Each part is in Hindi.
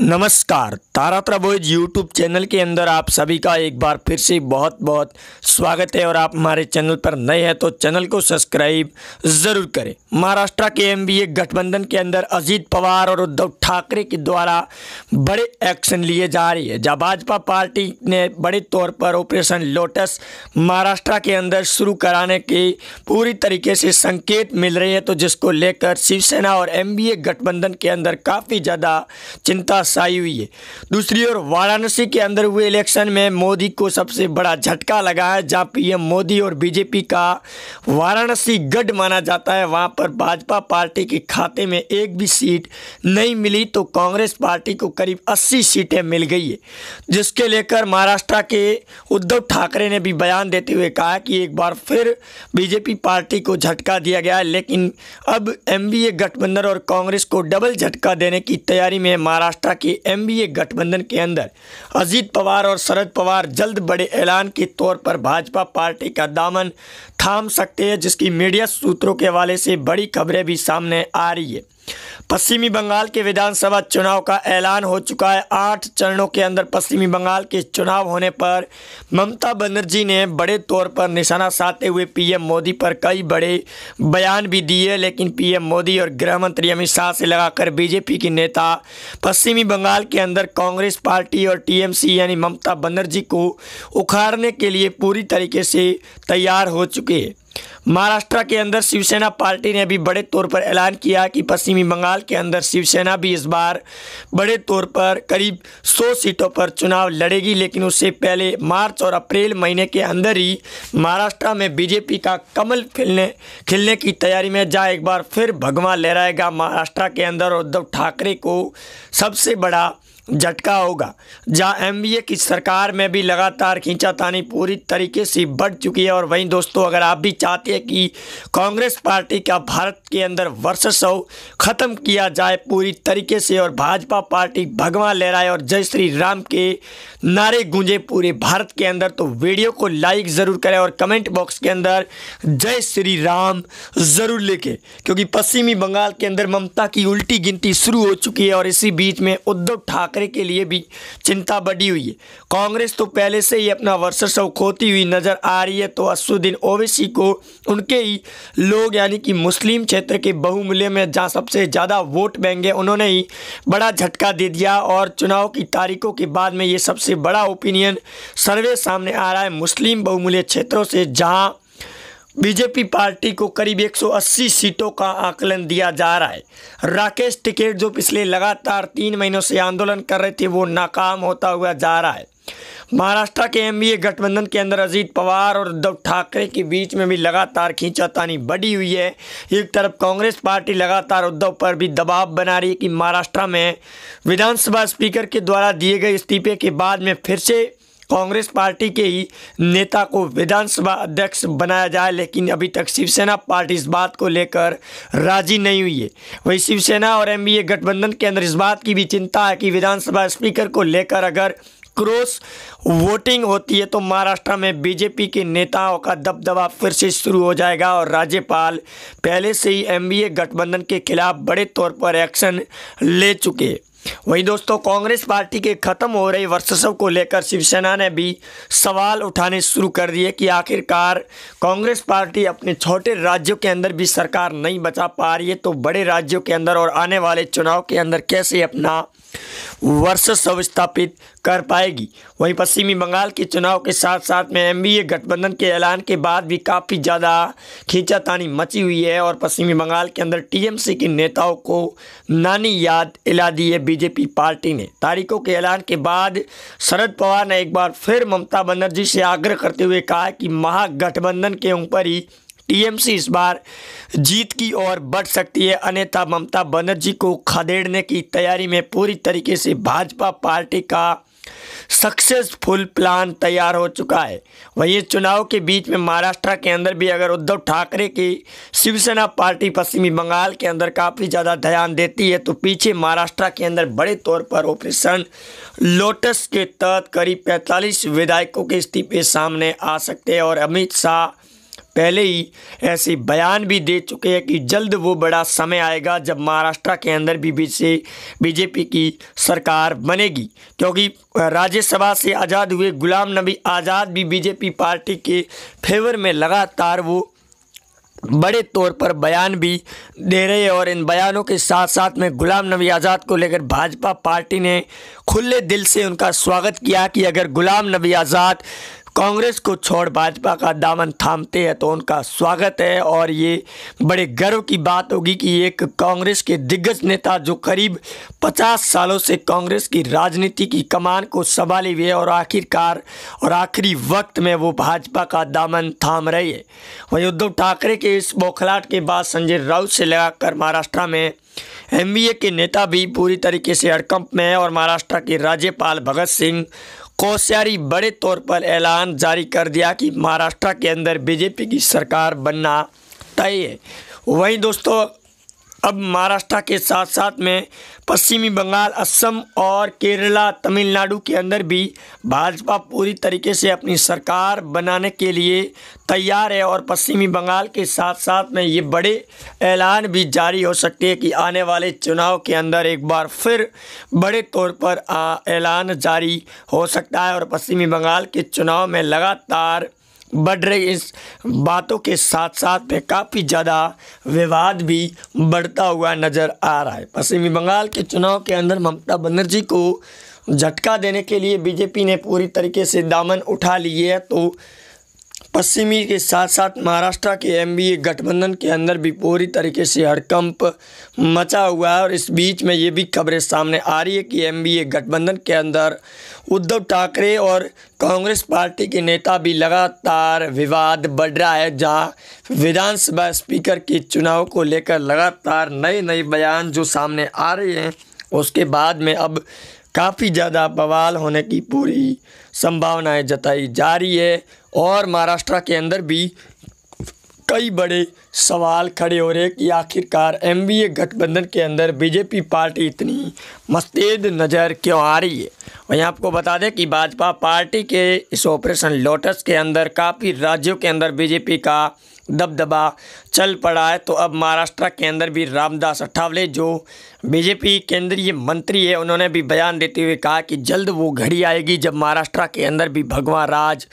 नमस्कार तारा बॉयज यूट्यूब चैनल के अंदर आप सभी का एक बार फिर से बहुत बहुत स्वागत है और आप हमारे चैनल पर नए हैं तो चैनल को सब्सक्राइब ज़रूर करें महाराष्ट्र के एमबीए गठबंधन के अंदर अजीत पवार और उद्धव ठाकरे के द्वारा बड़े एक्शन लिए जा रही है जब भाजपा पार्टी ने बड़े तौर पर ऑपरेशन लोटस महाराष्ट्र के अंदर शुरू कराने के पूरी तरीके से संकेत मिल रहे हैं तो जिसको लेकर शिवसेना और एम गठबंधन के अंदर काफ़ी ज़्यादा चिंता छाई हुई है दूसरी ओर वाराणसी के अंदर हुए इलेक्शन में मोदी को सबसे बड़ा झटका लगा है जहाँ पीएम मोदी और बीजेपी का वाराणसी गढ़ माना जाता है वहाँ पर भाजपा पार्टी के खाते में एक भी सीट नहीं मिली तो कांग्रेस पार्टी को करीब अस्सी सीटें मिल गई है जिसके लेकर महाराष्ट्र के उद्धव ठाकरे ने भी बयान देते हुए कहा कि एक बार फिर बीजेपी पार्टी को झटका दिया गया है लेकिन अब एम गठबंधन और कांग्रेस को डबल झटका देने की तैयारी में महाराष्ट्र कि एमबीए गठबंधन के अंदर अजीत पवार और शरद पवार जल्द बड़े ऐलान के तौर पर भाजपा पार्टी का दामन थाम सकते हैं जिसकी मीडिया सूत्रों के हवाले से बड़ी खबरें भी सामने आ रही है पश्चिमी बंगाल के विधानसभा चुनाव का ऐलान हो चुका है आठ चरणों के अंदर पश्चिमी बंगाल के चुनाव होने पर ममता बनर्जी ने बड़े तौर पर निशाना साधते हुए पीएम मोदी पर कई बड़े बयान भी दिए लेकिन पीएम मोदी और गृह मंत्री अमित शाह से लगाकर बीजेपी के नेता पश्चिमी बंगाल के अंदर कांग्रेस पार्टी और टी यानी ममता बनर्जी को उखाड़ने के लिए पूरी तरीके से तैयार हो चुके हैं महाराष्ट्र के अंदर शिवसेना पार्टी ने भी बड़े तौर पर ऐलान किया कि पश्चिमी बंगाल के अंदर शिवसेना भी इस बार बड़े तौर पर करीब 100 सीटों पर चुनाव लड़ेगी लेकिन उससे पहले मार्च और अप्रैल महीने के अंदर ही महाराष्ट्र में बीजेपी का कमल खिलने खिलने की तैयारी में जहाँ एक बार फिर भगवा लहराएगा महाराष्ट्र के अंदर उद्धव ठाकरे को सबसे बड़ा झटका होगा जहां एमबीए की सरकार में भी लगातार खींचातानी पूरी तरीके से बढ़ चुकी है और वहीं दोस्तों अगर आप भी चाहते हैं कि कांग्रेस पार्टी का भारत के अंदर वर्चस्व खत्म किया जाए पूरी तरीके से और भाजपा पार्टी भगवान लहराए और जय श्री राम के नारे गूंजे पूरे भारत के अंदर तो वीडियो को लाइक ज़रूर करें और कमेंट बॉक्स के अंदर जय श्री राम ज़रूर लिखें क्योंकि पश्चिमी बंगाल के अंदर ममता की उल्टी गिनती शुरू हो चुकी है और इसी बीच में उद्धव ठाकरे खतरे के लिए भी चिंता बढ़ी हुई है कांग्रेस तो पहले से ही अपना वर्चस्व खोती हुई नजर आ रही है तो असुद्दीन ओवैसी को उनके ही लोग यानी कि मुस्लिम क्षेत्र के बहुमूल्य में जहाँ सबसे ज़्यादा वोट बैंक है उन्होंने ही बड़ा झटका दे दिया और चुनाव की तारीखों के बाद में ये सबसे बड़ा ओपिनियन सर्वे सामने आ रहा है मुस्लिम बहुमूल्य क्षेत्रों से जहाँ बीजेपी पार्टी को करीब 180 सीटों का आकलन दिया जा रहा है राकेश टिकेट जो पिछले लगातार तीन महीनों से आंदोलन कर रहे थे वो नाकाम होता हुआ जा रहा है महाराष्ट्र के एमबीए गठबंधन के अंदर अजीत पवार और उद्धव ठाकरे के बीच में भी लगातार खींचातानी बढ़ी हुई है एक तरफ कांग्रेस पार्टी लगातार उद्धव पर भी दबाव बना रही है कि महाराष्ट्र में विधानसभा स्पीकर के द्वारा दिए गए इस्तीफे के बाद में फिर से कांग्रेस पार्टी के ही नेता को विधानसभा अध्यक्ष बनाया जाए लेकिन अभी तक शिवसेना पार्टी इस बात को लेकर राजी नहीं हुई है वही शिवसेना और एम गठबंधन के अंदर इस बात की भी चिंता है कि विधानसभा स्पीकर को लेकर अगर क्रॉस वोटिंग होती है तो महाराष्ट्र में बीजेपी के नेताओं का दबदबा फिर से शुरू हो जाएगा और राज्यपाल पहले से ही एमबीए गठबंधन के खिलाफ बड़े तौर पर एक्शन ले चुके वहीं दोस्तों कांग्रेस पार्टी के खत्म हो रहे वर्चस्व को लेकर शिवसेना ने भी सवाल उठाने शुरू कर दिए कि आखिरकार कांग्रेस पार्टी अपने छोटे राज्यों के अंदर भी सरकार नहीं बचा पा रही है तो बड़े राज्यों के अंदर और आने वाले चुनाव के अंदर कैसे अपना वर्ष स्थापित कर पाएगी वहीं पश्चिमी बंगाल के चुनाव के साथ साथ में एनडीए गठबंधन के ऐलान के बाद भी काफ़ी ज़्यादा खींचातानी मची हुई है और पश्चिमी बंगाल के अंदर टीएमसी के नेताओं को नानी याद इला दी है बीजेपी पार्टी ने तारीखों के ऐलान के बाद शरद पवार ने एक बार फिर ममता बनर्जी से आग्रह करते हुए कहा कि महागठबंधन के ऊपर ही टीएमसी इस बार जीत की ओर बढ़ सकती है अन्यथा ममता बनर्जी को खदेड़ने की तैयारी में पूरी तरीके से भाजपा पार्टी का सक्सेसफुल प्लान तैयार हो चुका है वहीं चुनाव के बीच में महाराष्ट्र के अंदर भी अगर उद्धव ठाकरे की शिवसेना पार्टी पश्चिमी बंगाल के अंदर काफ़ी ज़्यादा ध्यान देती है तो पीछे महाराष्ट्र के अंदर बड़े तौर पर ऑपरेशन लोटस के तहत करीब 45 विधायकों के इस्तीफे सामने आ सकते हैं और अमित शाह पहले ही ऐसे बयान भी दे चुके हैं कि जल्द वो बड़ा समय आएगा जब महाराष्ट्र के अंदर भी बीजेपी की सरकार बनेगी क्योंकि राज्यसभा से आज़ाद हुए गुलाम नबी आज़ाद भी बीजेपी पार्टी के फेवर में लगातार वो बड़े तौर पर बयान भी दे रहे हैं और इन बयानों के साथ साथ में गुलाम नबी आज़ाद को लेकर भाजपा पार्टी ने खुले दिल से उनका स्वागत किया कि अगर गुलाम नबी आज़ाद कांग्रेस को छोड़ भाजपा का दामन थामते हैं तो उनका स्वागत है और ये बड़े गर्व की बात होगी कि एक कांग्रेस के दिग्गज नेता जो करीब 50 सालों से कांग्रेस की राजनीति की कमान को संभाले हुए और आखिरकार और आखिरी वक्त में वो भाजपा का दामन थाम रही है वहीं उद्धव ठाकरे के इस बौखलाट के बाद संजय राउत से लगाकर महाराष्ट्र में एम के नेता भी पूरी तरीके से हड़कंप में है और महाराष्ट्र के राज्यपाल भगत सिंह कोश्यारी बड़े तौर पर ऐलान जारी कर दिया कि महाराष्ट्र के अंदर बीजेपी की सरकार बनना तय है वहीं दोस्तों अब महाराष्ट्र के साथ साथ में पश्चिमी बंगाल असम और केरला तमिलनाडु के अंदर भी भाजपा पूरी तरीके से अपनी सरकार बनाने के लिए तैयार है और पश्चिमी बंगाल के साथ साथ में ये बड़े ऐलान भी जारी हो सकते हैं कि आने वाले चुनाव के अंदर एक बार फिर बड़े तौर पर ऐलान जारी हो सकता है और पश्चिमी बंगाल के चुनाव में लगातार बढ़ रही इस बातों के साथ साथ में काफ़ी ज़्यादा विवाद भी बढ़ता हुआ नज़र आ रहा है पश्चिमी बंगाल के चुनाव के अंदर ममता बनर्जी को झटका देने के लिए बीजेपी ने पूरी तरीके से दामन उठा लिए है तो पश्चिमी के साथ साथ महाराष्ट्र के एनडीए गठबंधन के अंदर भी पूरी तरीके से हड़कंप मचा हुआ है और इस बीच में ये भी खबरें सामने आ रही है कि एनडीए गठबंधन के अंदर उद्धव ठाकरे और कांग्रेस पार्टी के नेता भी लगातार विवाद बढ़ रहा है जहां विधानसभा स्पीकर के चुनाव को लेकर लगातार नए नए बयान जो सामने आ रहे हैं उसके बाद में अब काफ़ी ज़्यादा बवाल होने की पूरी संभावनाएं जताई जा रही है और महाराष्ट्र के अंदर भी कई बड़े सवाल खड़े हो रहे हैं कि आखिरकार एम बी ए गठबंधन के अंदर बीजेपी पार्टी इतनी मस्तेद नज़र क्यों आ रही है वहीं आपको बता दें कि भाजपा पार्टी के इस ऑपरेशन लोटस के अंदर काफ़ी राज्यों के अंदर बीजेपी का दबदबा चल पड़ा है तो अब महाराष्ट्र के अंदर भी रामदास अठावले जो बीजेपी केंद्रीय मंत्री है उन्होंने भी बयान देते हुए कहा कि जल्द वो घड़ी आएगी जब महाराष्ट्र के अंदर भी भगवान राज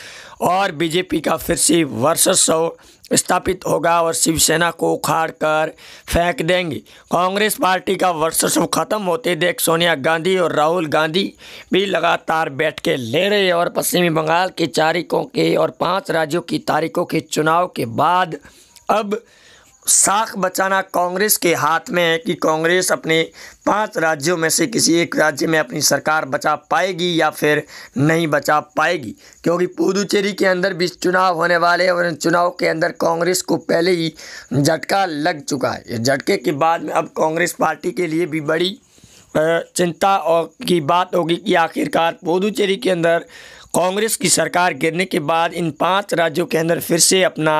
और बीजेपी का फिर से वर्चस्व स्थापित होगा और शिवसेना को उखाड़ कर फेंक देंगे कांग्रेस पार्टी का वर्चस्व खत्म होते देख सोनिया गांधी और राहुल गांधी भी लगातार बैठ के ले रहे हैं और पश्चिमी बंगाल की तारीखों के और पांच राज्यों की तारीखों के चुनाव के बाद अब साख बचाना कांग्रेस के हाथ में है कि कांग्रेस अपने पांच राज्यों में से किसी एक राज्य में अपनी सरकार बचा पाएगी या फिर नहीं बचा पाएगी क्योंकि पुदुचेरी के अंदर भी चुनाव होने वाले हैं और चुनाव के अंदर कांग्रेस को पहले ही झटका लग चुका है इस झटके के बाद में अब कांग्रेस पार्टी के लिए भी बड़ी चिंता और की बात होगी कि आखिरकार पुदुचेरी के अंदर कांग्रेस की सरकार गिरने के बाद इन पांच राज्यों के अंदर फिर से अपना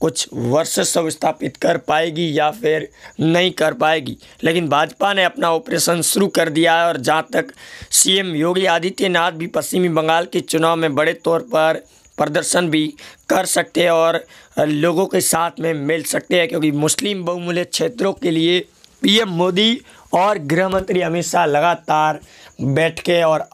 कुछ वर्षस्व स्थापित कर पाएगी या फिर नहीं कर पाएगी लेकिन भाजपा ने अपना ऑपरेशन शुरू कर दिया है और जहाँ तक सीएम योगी आदित्यनाथ भी पश्चिमी बंगाल के चुनाव में बड़े तौर पर प्रदर्शन भी कर सकते हैं और लोगों के साथ में मिल सकते हैं क्योंकि मुस्लिम बहुमूल्य क्षेत्रों के लिए पीएम मोदी और गृह मंत्री अमित शाह लगातार बैठ के और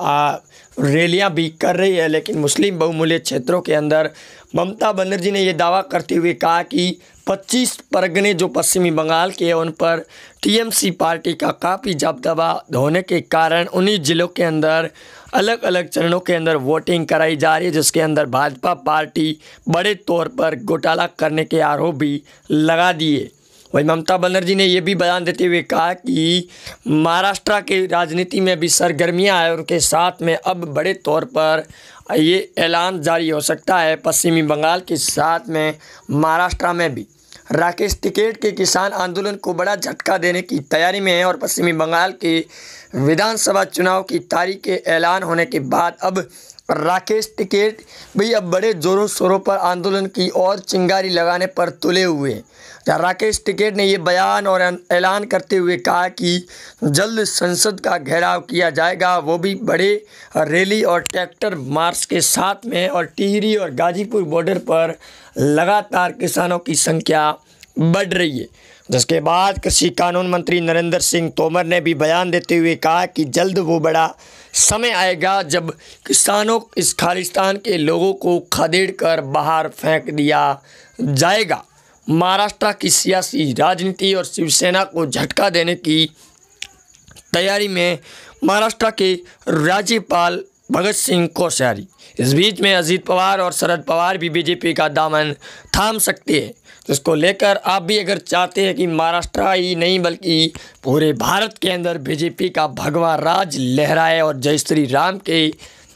रैलियां भी कर रही है लेकिन मुस्लिम बहुमूल्य क्षेत्रों के अंदर ममता बनर्जी ने ये दावा करते हुए कहा कि 25 परगने जो पश्चिमी बंगाल के हैं उन पर टीएमसी पार्टी का काफ़ी दबदबा होने के कारण उन्हीं जिलों के अंदर अलग अलग चरणों के अंदर वोटिंग कराई जा रही है जिसके अंदर भाजपा पार्टी बड़े तौर पर घोटाला करने के आरोप भी लगा दिए वही ममता बनर्जी ने यह भी बयान देते हुए कहा कि महाराष्ट्र के राजनीति में भी सरगर्मियां आए और उनके साथ में अब बड़े तौर पर ये ऐलान जारी हो सकता है पश्चिमी बंगाल के साथ में महाराष्ट्र में भी राकेश टिकेट के किसान आंदोलन को बड़ा झटका देने की तैयारी में है और पश्चिमी बंगाल के विधानसभा चुनाव की तारीख के ऐलान होने के बाद अब राकेश टिकेट भी अब बड़े जोरों शोरों पर आंदोलन की और चिंगारी लगाने पर तुले हुए हैं राकेश टिकेट ने ये बयान और ऐलान करते हुए कहा कि जल्द संसद का घेराव किया जाएगा वो भी बड़े रैली और ट्रैक्टर मार्च के साथ में और टिहरी और गाजीपुर बॉर्डर पर लगातार किसानों की संख्या बढ़ रही है जिसके बाद कृषि कानून मंत्री नरेंद्र सिंह तोमर ने भी बयान देते हुए कहा कि जल्द वो बड़ा समय आएगा जब किसानों इस खालिस्तान के लोगों को खदेड़ कर बाहर फेंक दिया जाएगा महाराष्ट्र की सियासी राजनीति और शिवसेना को झटका देने की तैयारी में महाराष्ट्र के राज्यपाल भगत सिंह कोश्यारी इस बीच में अजीत पवार और शरद पवार भी बीजेपी का दामन थाम सकते हैं जिसको तो लेकर आप भी अगर चाहते हैं कि महाराष्ट्र ही नहीं बल्कि पूरे भारत के अंदर बीजेपी का भगवा राज लहराए और जय श्री राम के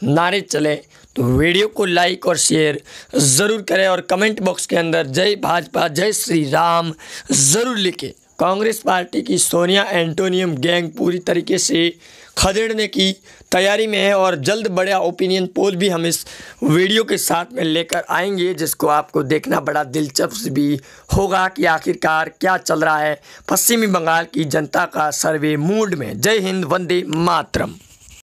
नारे चले तो वीडियो को लाइक और शेयर ज़रूर करें और कमेंट बॉक्स के अंदर जय भाजपा जय श्री राम ज़रूर लिखें कांग्रेस पार्टी की सोनिया एंटोनियम गैंग पूरी तरीके से खदेड़ने की तैयारी में है और जल्द बड़ा ओपिनियन पोल भी हम इस वीडियो के साथ में लेकर आएंगे जिसको आपको देखना बड़ा दिलचस्प भी होगा कि आखिरकार क्या चल रहा है पश्चिमी बंगाल की जनता का सर्वे मूड में जय हिंद वंदे मातरम